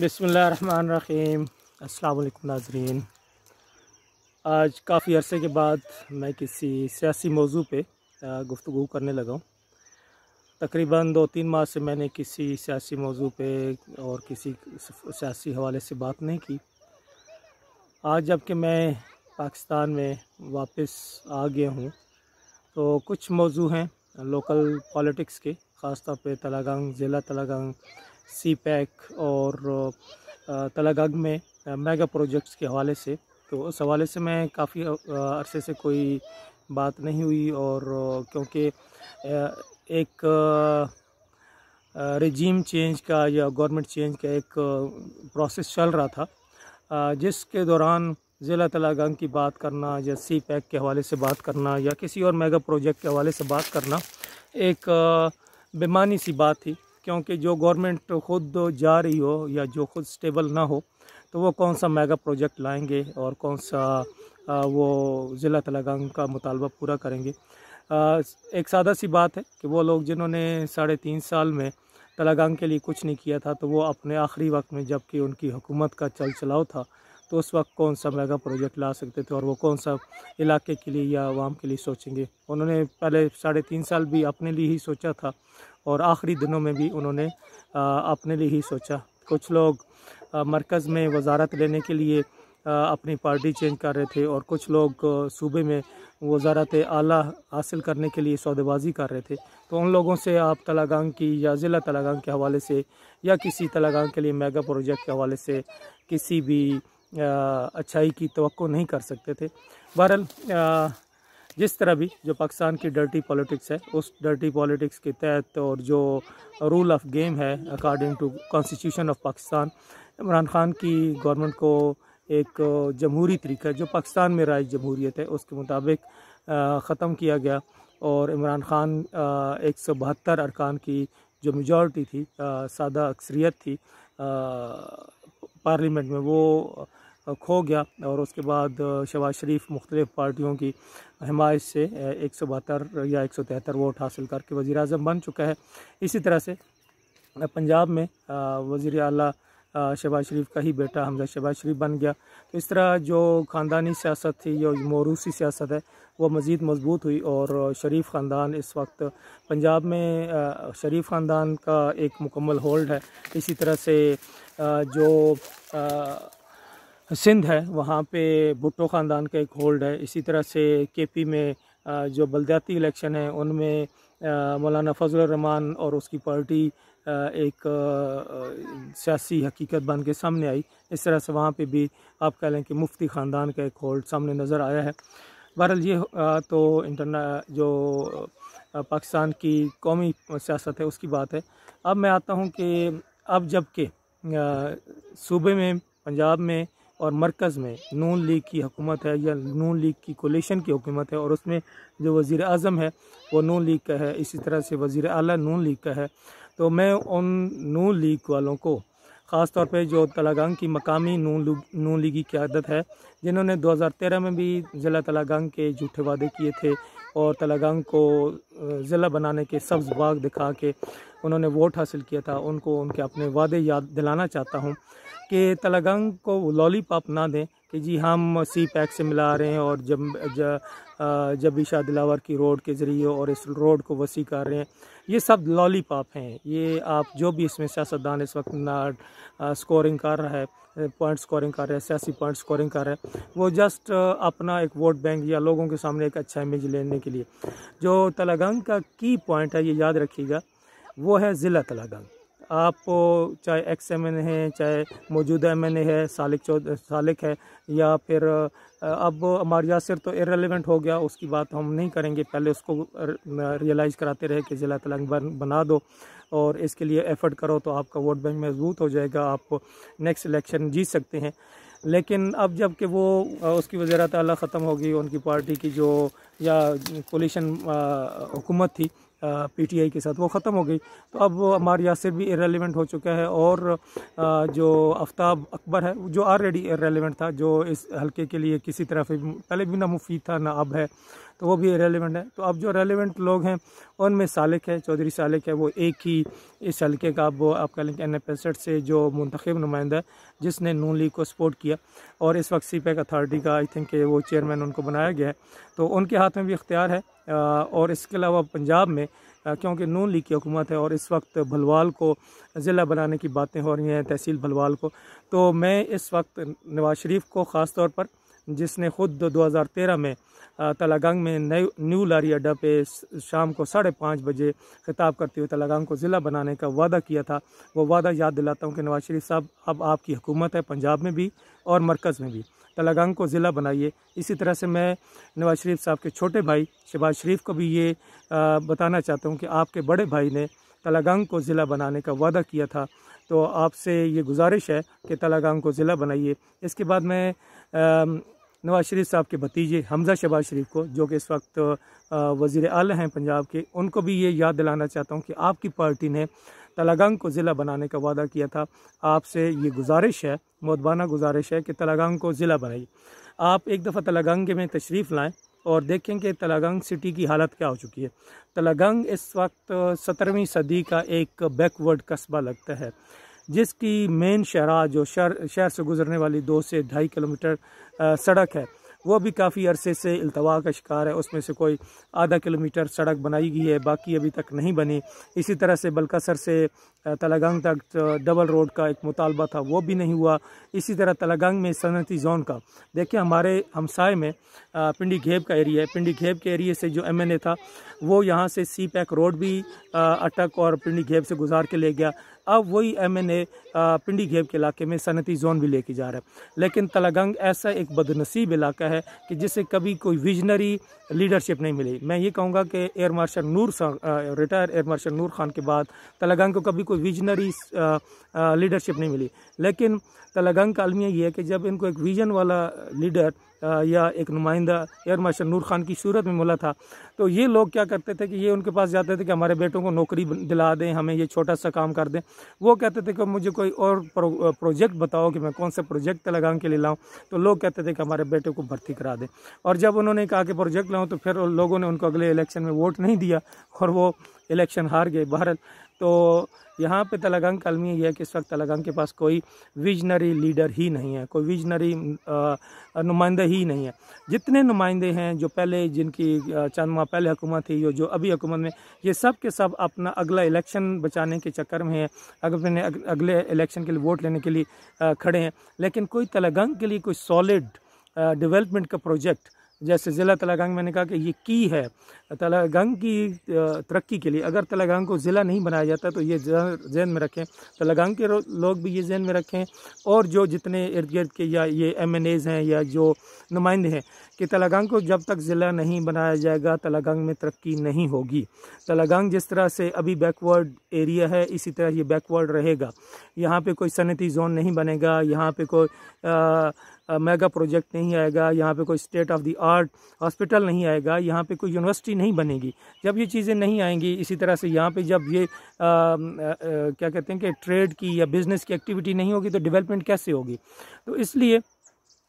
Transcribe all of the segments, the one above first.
बिसमीम अल्लाम नाजरीन आज काफ़ी अरसे के बाद मैं किसी सियासी मौजू पे गुफ्तु करने लगा हूँ तकरीबन दो तीन माह से मैंने किसी सियासी मौजू पे और किसी सियासी हवाले से बात नहीं की आज जबकि मैं पाकिस्तान में वापस आ गया हूँ तो कुछ मौजू हैं लोकल पॉलिटिक्स के तौर पर तलागंग ज़िला तलागंग सी पैक और तलागग में मेगा प्रोजेक्ट्स के हवाले से तो उस हवाले से मैं काफ़ी अरसे से कोई बात नहीं हुई और क्योंकि एक रजीम चेंज का या गवर्नमेंट चेंज का एक प्रोसेस चल रहा था जिसके दौरान ज़िला तलागंग की बात करना या सी पैक के हवाले से बात करना या किसी और मेगा प्रोजेक्ट के हवाले से बात करना एक बेमानी सी बात थी क्योंकि जो गवर्नमेंट खुद जा रही हो या जो खुद स्टेबल ना हो तो वो कौन सा मेगा प्रोजेक्ट लाएंगे और कौन सा वो ज़िला तलागंग का मुतालबा पूरा करेंगे एक सादा सी बात है कि वो लोग जिन्होंने साढ़े तीन साल में तलागंग के लिए कुछ नहीं किया था तो वो अपने आखिरी वक्त में जबकि उनकी हुकूमत का चल चलाव था तो उस वक्त कौन सा मेगा प्रोजेक्ट ला सकते थे और वो कौन सा इलाके के लिए या आवाम के लिए सोचेंगे उन्होंने पहले साढ़े तीन साल भी अपने लिए ही सोचा था और आखिरी दिनों में भी उन्होंने अपने लिए ही सोचा कुछ लोग मरकज़ में वजारत लेने के लिए अपनी पार्टी चेंज कर रहे थे और कुछ लोग सूबे में वजारत आला हासिल करने के लिए सौदेबाजी कर रहे थे तो उन लोगों से आप तलागंग की या ज़िला तलागंग के हवाले से या किसी तलागंग के लिए मेगा प्रोजेक्ट के हवाले से किसी भी अच्छाई की तो नहीं कर सकते थे बहरहाल जिस तरह भी जो पाकिस्तान की डर्टी पॉलिटिक्स है उस डर्टी पॉलिटिक्स के तहत और जो रूल ऑफ गेम है according to constitution of Pakistan Imran Khan की गवर्नमेंट को एक जमहूरी तरीका जो पाकिस्तान में राज जमहूरीत है उसके मुताबिक ख़त्म किया गया और इमरान खान एक सौ बहत्तर अरकान की जो मेजॉरिटी थी सादा अक्सरियत थी पार्लियामेंट में वो खो गया और उसके बाद शबाज शरीफ मुख्तलिफ़ पार्टियों की हमायत से एक सौ बहत्तर या एक सौ तिहत्तर वोट हासिल करके वज़ी अजम बन चुका है इसी तरह से पंजाब में वज़ी अला शहबाज शरीफ का ही बेटा हमजा शहबाज शरीफ बन गया तो इस तरह जो ख़ानदानी सियासत थी जो मोरूसी सियासत है वो मज़ीद मजबूत हुई और शरीफ ख़ानदान इस वक्त पंजाब में शरीफ ख़ानदान का एक मुकम्मल होल्ड है इसी तरह से जो सिंध है वहाँ पे भुट्टो ख़ानदान का एक होल्ड है इसी तरह से केपी में जो बलदयाती इलेक्शन है उनमें मौलाना रहमान और उसकी पार्टी एक सियासी हकीकत बन के सामने आई इस तरह से वहाँ पे भी आप कह लें कि मुफ्ती ख़ानदान का एक होल्ड सामने नज़र आया है बहरहाल ये तो इंटरना जो पाकिस्तान की कौमी सियासत है उसकी बात है अब मैं आता हूँ कि अब जबकि सूबे में पंजाब में और मरकज़ में नून लीग की हुकूमत है या नून लीग की कोलेशन की हुकूमत है और उसमें जो वज़ी अजम है वो नून लीग का है इसी तरह से वज़ी अली नून लीग का है तो मैं उन नून लीग वालों को ख़ास तौर पे जो तलागंग की मकामी नून नून लीगी क़्यादत है जिन्होंने 2013 में भी ज़िला तलागंग के झूठे वादे किए थे और तलागंग को ज़िला बनाने के सब्ज़ बाग दिखा के उन्होंने वोट हासिल किया था उनको उनके अपने वादे याद दिलाना चाहता हूँ कि तलागंग को लॉलीपॉप ना दें कि जी हम सी पैक से मिला रहे हैं और जब जब शाह दिलावर की रोड के ज़रिए और इस रोड को वसी कर रहे हैं ये सब लॉलीपॉप हैं ये आप जो भी इसमें सियासतदान इस वक्त ना स्कोरिंग कर रहा है पॉइंट स्कोरिंग कर रहा है सियासी पॉइंट स्कोरिंग कर रहा है वो जस्ट अपना एक वोट बैंक या लोगों के सामने एक अच्छा इमेज लेने के लिए जो तलागंग का की पॉइंट है ये याद रखिएगा वो है ज़िला तलागंग आपको चाहे एक्स एम एन है चाहे मौजूदा एम एन ए है सालिक चौध सालिक है या फिर अब हमारे यासर तो इरेलीवेंट हो गया उसकी बात हम नहीं करेंगे पहले उसको रियलाइज़ कराते रहे कि ज़िला तेलंग बना दो और इसके लिए एफर्ट करो तो आपका वोट बैंक मजबूत हो जाएगा आप नेक्स्ट इलेक्शन जीत सकते हैं लेकिन अब जब कि वो उसकी वजारत अली ख़त्म होगी उनकी पार्टी की जो या कोलिशन हुकूमत थी पीटीआई के साथ वो ख़त्म हो गई तो अब हमारे यासिर भी इरेलीवेंट हो चुका है और जो आफ्ताब अकबर है जो ऑलरेडी इरेलीवेंट था जो इस हलके के लिए किसी तरह से पहले भी ना मुफीद था ना अब है तो वो भी रेलिवेंट है तो अब जो रेलिवेंट लोग हैं उनमें सालिक है चौधरी सालिक है वो एक ही इस हल्के का वो आप कह लें कि एन से जो मंतखब नुमाइंदा है जिसने नून लीग को सपोर्ट किया और इस वक्त सी पैक अथार्टी का आई थिंक वो चेयरमैन उनको बनाया गया है तो उनके हाथ में भी इख्तियार है और इसके अलावा पंजाब में क्योंकि नून लीग की हुकूमत है और इस वक्त भलवाल को ज़िला बनाने की बातें हो रही हैं तहसील भलवाल को तो मैं इस वक्त नवाज शरीफ को ख़ास तौर पर जिसने खुद 2013 में तलागंग में न्यू लारी अड्डा पे शाम को साढ़े पाँच बजे खिताब करते हुए तलागंग को ज़िला बनाने का वादा किया था वो वादा याद दिलाता हूँ कि नवाज शरीफ साहब अब आपकी हुकूमत है पंजाब में भी और मरकज़ में भी तलागंग को ज़िला बनाइए इसी तरह से मैं नवाज शरीफ साहब के छोटे भाई शहबाज शरीफ को भी ये बताना चाहता हूँ कि आपके बड़े भाई ने तलागंग को ज़िला बनाने का वादा किया था तो आपसे ये गुजारिश है कि तलागंग को ज़िला बनाइए इसके बाद मैं नवाज शरीफ साहब के भतीजे हमज़ा शहबाज शरीफ को जो कि इस वक्त वज़ी अल हैं पंजाब के उनको भी ये याद दिलाना चाहता हूँ कि आपकी पार्टी ने तलागंग को ज़िला बनाने का वादा किया था आपसे ये गुजारिश है मतबाना गुजारिश है कि तलागंग को ज़िला बनाइए आप एक दफ़ा तलागंग में तशरीफ़ लाएँ और देखें कि तलागंग सिटी की हालत क्या हो चुकी है तलागंग इस वक्त सत्रहवीं सदी का एक बैकवर्ड कस्बा लगता है जिसकी मेन शराह जो शहर शहर से गुजरने वाली दो से ढाई किलोमीटर सड़क है वो भी काफ़ी अरसे से अल्तवा का शिकार है उसमें से कोई आधा किलोमीटर सड़क बनाई गई है बाकी अभी तक नहीं बनी इसी तरह से बलकसर से तलागंग तक डबल रोड का एक मुतालबा था वो भी नहीं हुआ इसी तरह तलागंग में सनती जोन का देखिए हमारे हमसाए में पिंडी घेब का एरिया है पिंडी घेब के एरिए से जो एम एन ए था वो यहाँ से सी पैक रोड भी अटक और पिंडी घेब से गुजार के ले गया अब वही एम एन ए पिंडी घेब के इलाके में सनती जोन भी लेके जा रहा है लेकिन तलागंग ऐसा एक बदनसीब इलाका है कि जिसे कभी कोई विजनरी लीडरशिप नहीं मिली मैं ये कहूँगा कि air marshal Noor retired air marshal Noor Khan के बाद तलागंग को कभी कोई विजनरी लीडरशिप नहीं मिली लेकिन तलागंग का अलमिया ये है कि जब इनको एक विजन वाला लीडर या एक नुमाइंदा एयर मार्शल नूर खान की सूरत में मिला था तो ये लोग क्या करते थे कि ये उनके पास जाते थे कि हमारे बेटों को नौकरी दिला दें हमें ये छोटा सा काम कर दें वो कहते थे कि मुझे कोई और प्रोजेक्ट बताओ कि मैं कौन सा प्रोजेक्ट लगा के लिए लाऊँ तो लोग कहते थे कि हमारे बेटे को भर्ती करा दें और जब उन्होंने कहा कि प्रोजेक्ट लाऊँ तो फिर लोगों ने उनको अगले इलेक्शन में वोट नहीं दिया और वो इलेक्शन हार गए बहरहाल तो यहाँ पे तलागंग का यह है कि इस वक्त तलागंग के पास कोई विजनरी लीडर ही नहीं है कोई विजनरी नुमाइंदा ही नहीं है जितने नुमाइंदे हैं जो पहले जिनकी चंद माह पहले हुकूमत थी जो अभी हुकूमत में ये सब के सब अपना अगला इलेक्शन बचाने के चक्कर में है अपने अगले इलेक्शन के लिए वोट लेने के लिए खड़े हैं लेकिन कोई तलागंग के लिए कोई सॉलिड डिवेलपमेंट का प्रोजेक्ट जैसे ज़िला तलागंग मैंने कहा कि ये की है तलागंग की तरक्की के लिए अगर तलागंग को ज़िला नहीं बनाया जाता तो ये जहन में रखें तलागंग के लोग भी ये जहन में रखें और जो जितने इर्द गिर्द के या ये एम एन एज़ हैं या जो नुमाइंदे हैं कि तलागंग को जब तक ज़िला नहीं बनाया जाएगा तलागंग में तरक्की नहीं होगी तलागंग जिस तरह से अभी बैकवर्ड एरिया है इसी तरह ये बैकवर्ड रहेगा यहाँ पर कोई सनती जोन नहीं बनेगा यहाँ पर कोई आ, मेगा प्रोजेक्ट नहीं आएगा यहाँ पे कोई state of the art hospital नहीं आएगा यहाँ पे कोई यूनिवर्सिटी नहीं बनेगी जब ये चीज़ें नहीं आएंगी इसी तरह से यहाँ पे जब ये आ, आ, आ, क्या कहते हैं कि ट्रेड की या बिज़नेस की एक्टिविटी नहीं होगी तो डेवलपमेंट कैसे होगी तो इसलिए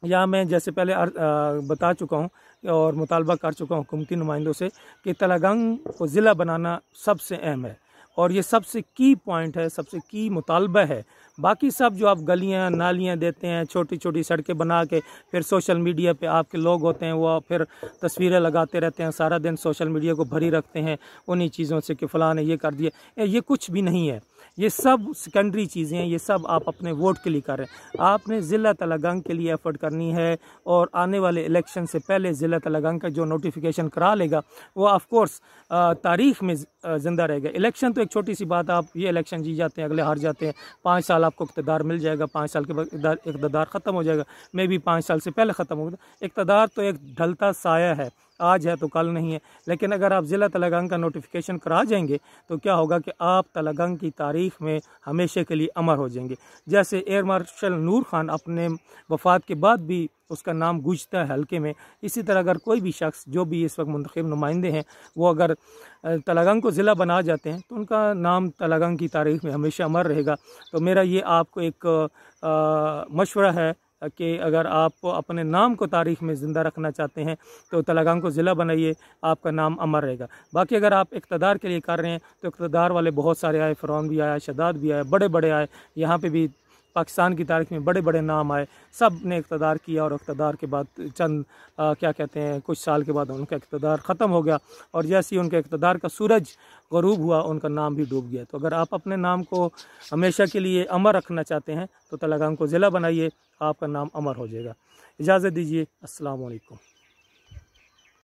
या मैं जैसे पहले आ, बता चुका हूँ और मुतालबा कर चुका हूँ हुकूमती नुमाइंदों से कि तलागंग को ज़िला बनाना सबसे अहम है और ये सबसे की पॉइंट है सबसे की मुतालबा है बाकी सब जो आप गलियां नालियां देते हैं छोटी छोटी सड़कें बना के फिर सोशल मीडिया पे आपके लोग होते हैं वो फिर तस्वीरें लगाते रहते हैं सारा दिन सोशल मीडिया को भरी रखते हैं उन्हीं चीज़ों से कि फ़लाँ ने ये कर दिया ये कुछ भी नहीं है ये सब सेकेंडरी चीज़ें हैं ये सब आप अपने वोट के लिए कर रहे हैं आपने ज़िला तलागंग के लिए एफर्ट करनी है और आने वाले इलेक्शन से पहले ज़िला तलागंग का जो नोटिफिकेशन करा लेगा वो ऑफकोर्स तारीख में ज़िंदा रहेगा इलेक्शन तो एक छोटी सी बात आप ये इलेक्शन जीत जाते हैं अगले हार जाते हैं पाँच साल आपको इकतदार मिल जाएगा पाँच साल के बाद इकतदार ख़त्म हो जाएगा मे भी पाँच साल से पहले ख़त्म होगा इकतदार तो एक ढलता साया है आज है तो कल नहीं है लेकिन अगर आप ज़िला तलागंग का नोटिफिकेशन करा जाएंगे तो क्या होगा कि आप तलागंग की तारीख में हमेशा के लिए अमर हो जाएंगे जैसे एयर मार्शल नूर खान अपने वफात के बाद भी उसका नाम गूंजता है हल्के में इसी तरह अगर कोई भी शख्स जो भी इस वक्त मंतखब नुमाइंदे हैं वो अगर तलागंग को ज़िला बना जाते हैं तो उनका नाम तलागंग की तारीख में हमेशा अमर रहेगा तो मेरा ये आपको एक मशवरा है कि अगर आप अपने नाम को तारीख में ज़िंदा रखना चाहते हैं तो तलागंग को ज़िला बनाइए आपका नाम अमर रहेगा बाकी अगर आप इकतदार के लिए कर रहे हैं तो इकतदार वाले बहुत सारे आए फ़रौन भी आया शदाद भी आए बड़े बड़े आए यहाँ पर भी पाकिस्तान की तारीख में बड़े बड़े नाम आए सब ने इकतदार किया और इकतदार के बाद चंद आ, क्या कहते हैं कुछ साल के बाद उनका इकतदार ख़त्म हो गया और जैसे ही उनके इकतदार का सूरज गरूब हुआ उनका नाम भी डूब गया तो अगर आप अपने नाम को हमेशा के लिए अमर रखना चाहते हैं तो तलागाम को ज़िला बनाइए आपका नाम अमर हो जाएगा इजाज़त दीजिए असलकम